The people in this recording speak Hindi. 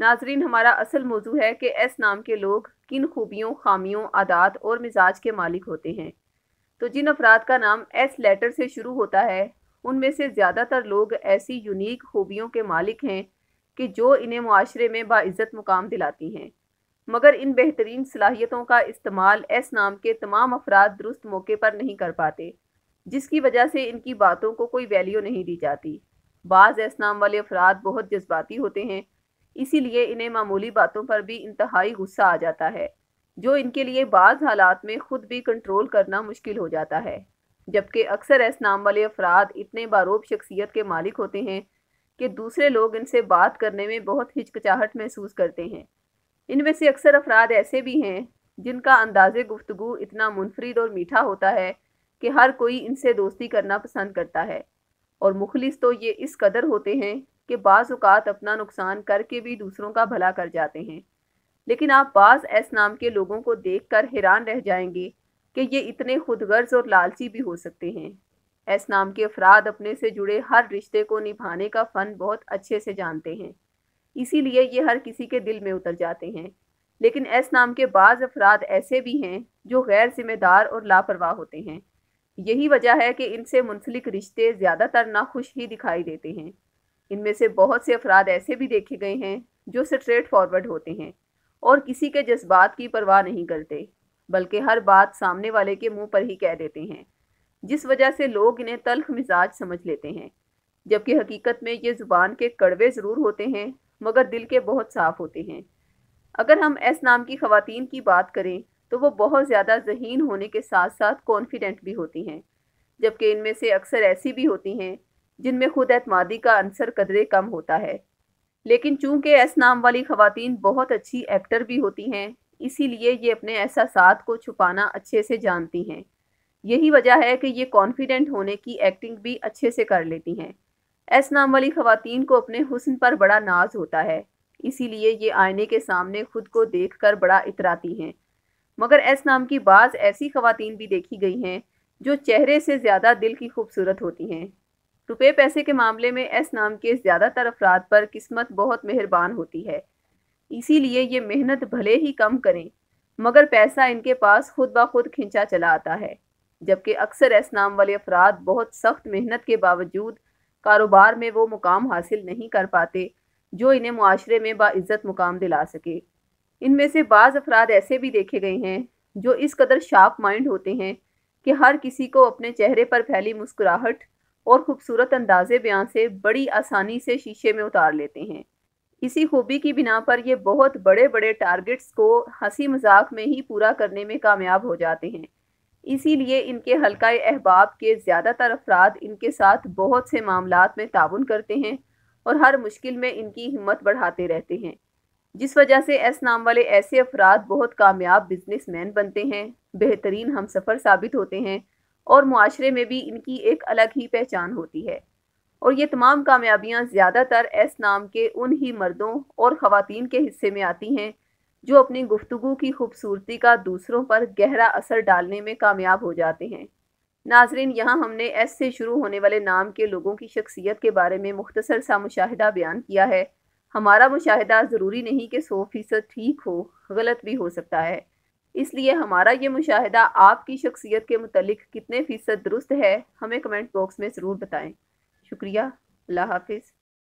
नाजरीन हमारा असल मौजू है कि एस नाम के लोग किन खूबियों खामियों आदात और मिजाज के मालिक होते हैं तो जिन अफराद का नाम एस लेटर से शुरू होता है उनमें से ज़्यादातर लोग ऐसी यूनिक खूबियों के मालिक हैं कि जो इन्हें माशरे में बाज़्ज़त मुकाम दिलाती हैं मगर इन बेहतरीन सलाहियतों का इस्तेमाल एस नाम के तमाम अफराद दुरुस्त मौके पर नहीं कर पाते जिसकी वजह से इनकी बातों को कोई वैल्यू नहीं दी जाती बाज़ एस नाम वाले अफराद बहुत जज्बाती होते हैं इसीलिए इन्हें मामूली बातों पर भी इंतहाई गुस्सा आ जाता है जो इनके लिए बाज़ हालात में ख़ुद भी कंट्रोल करना मुश्किल हो जाता है जबकि अक्सर ऐसे नाम वाले अफराद इतने बारूब शख्सियत के मालिक होते हैं कि दूसरे लोग इनसे बात करने में बहुत हिचकचाहट महसूस करते हैं इनमें से अक्सर अफराद ऐसे भी हैं जिनका अंदाज़ गुफ्तु इतना मुनफरद और मीठा होता है कि हर कोई इनसे दोस्ती करना पसंद करता है और मुखलिस तो ये इस कदर होते हैं कि बाज़ात अपना नुकसान करके भी दूसरों का भला कर जाते हैं लेकिन आप बाज़ ऐस नाम के लोगों को देख कर हैरान रह जाएंगे कि ये इतने खुदगर्ज और लालची भी हो सकते हैं ऐस नाम के अफराद अपने से जुड़े हर रिश्ते को निभाने का फ़न बहुत अच्छे से जानते हैं इसीलिए ये हर किसी के दिल में उतर जाते हैं लेकिन ऐस नाम के बाज़ अफराद ऐसे भी हैं जो गैर जिम्मेदार और लापरवाह होते हैं यही वजह है कि इनसे मुंसलिक रिश्ते ज़्यादातर नाखुश ही दिखाई देते हैं इनमें से बहुत से अफराद ऐसे भी देखे गए हैं जो स्ट्रेट फॉरवर्ड होते हैं और किसी के जज्बात की परवाह नहीं करते बल्कि हर बात सामने वाले के मुंह पर ही कह देते हैं जिस वजह से लोग इन्हें तलख मिजाज समझ लेते हैं जबकि हकीकत में ये ज़ुबान के कड़वे ज़रूर होते हैं मगर दिल के बहुत साफ़ होते हैं अगर हम एस नाम की खवतिन की बात करें तो वो बहुत ज़्यादा जहीन होने के साथ साथ कॉन्फिडेंट भी होती हैं जबकि इनमें से अक्सर ऐसी भी होती हैं जिनमें खुद एतमादी का अंसर कदरे कम होता है लेकिन चूंकि ऐस नाम वाली खातन बहुत अच्छी एक्टर भी होती हैं इसीलिए ये अपने एहसास को छुपाना अच्छे से जानती हैं यही वजह है कि ये कॉन्फिडेंट होने की एक्टिंग भी अच्छे से कर लेती हैं ऐस नाम वाली खातन को अपने हुसन पर बड़ा नाज होता है इसीलिए ये आईने के सामने खुद को देख कर बड़ा इतराती हैं मगर ऐस नाम की बाज़ ऐसी खातन भी देखी गई हैं जो चेहरे से ज़्यादा दिल की खूबसूरत होती हैं रुपये पैसे के मामले में एस नाम के ज़्यादातर अफराद पर किस्मत बहुत मेहरबान होती है इसीलिए ये मेहनत भले ही कम करें मगर पैसा इनके पास खुद ब खुद खींचा चला आता है जबकि अक्सर एस नाम वाले अफराद बहुत सख्त मेहनत के बावजूद कारोबार में वो मुकाम हासिल नहीं कर पाते जो इन्हें माशरे में बाज़्ज़त मुकाम दिला सके इनमें से बाज़ अफराद ऐसे भी देखे गए हैं जो इस कदर शार्प माइंड होते हैं कि हर किसी को अपने चेहरे पर फैली मुस्कुराहट और ख़ूबसूरत अंदाजे बयान से बड़ी आसानी से शीशे में उतार लेते हैं इसी खूबी की बिना पर ये बहुत बड़े बड़े टारगेट्स को हंसी मजाक में ही पूरा करने में कामयाब हो जाते हैं इसीलिए इनके हल्का अहबाब के ज़्यादातर अफराद इनके साथ बहुत से मामला में ताउन करते हैं और हर मुश्किल में इनकी हिम्मत बढ़ाते रहते हैं जिस वजह से एस नाम वाले ऐसे अफराद बहुत कामयाब बिजनेसमैन बनते हैं बेहतरीन हम सफ़र साबित होते हैं और माशरे में भी इनकी एक अलग ही पहचान होती है और ये तमाम कामयाबियाँ ज़्यादातर एस नाम के उन ही मर्दों और ख़वान के हिस्से में आती हैं जो अपनी गुफ्तु की खूबसूरती का दूसरों पर गहरा असर डालने में कामयाब हो जाते हैं नाजरीन यहाँ हमने एस से शुरू होने वाले नाम के लोगों की शख्सियत के बारे में मुख्तसर सा मुशाह बयान किया है हमारा मुशाह ज़रूरी नहीं कि सौ फ़ीसद ठीक हो गलत भी हो सकता है इसलिए हमारा ये मुशाहिदा आपकी शख्सियत के मतलब कितने फ़ीसद दुरुस्त है हमें कमेंट बॉक्स में ज़रूर बताएं शुक्रिया अल्लाह हाफिज़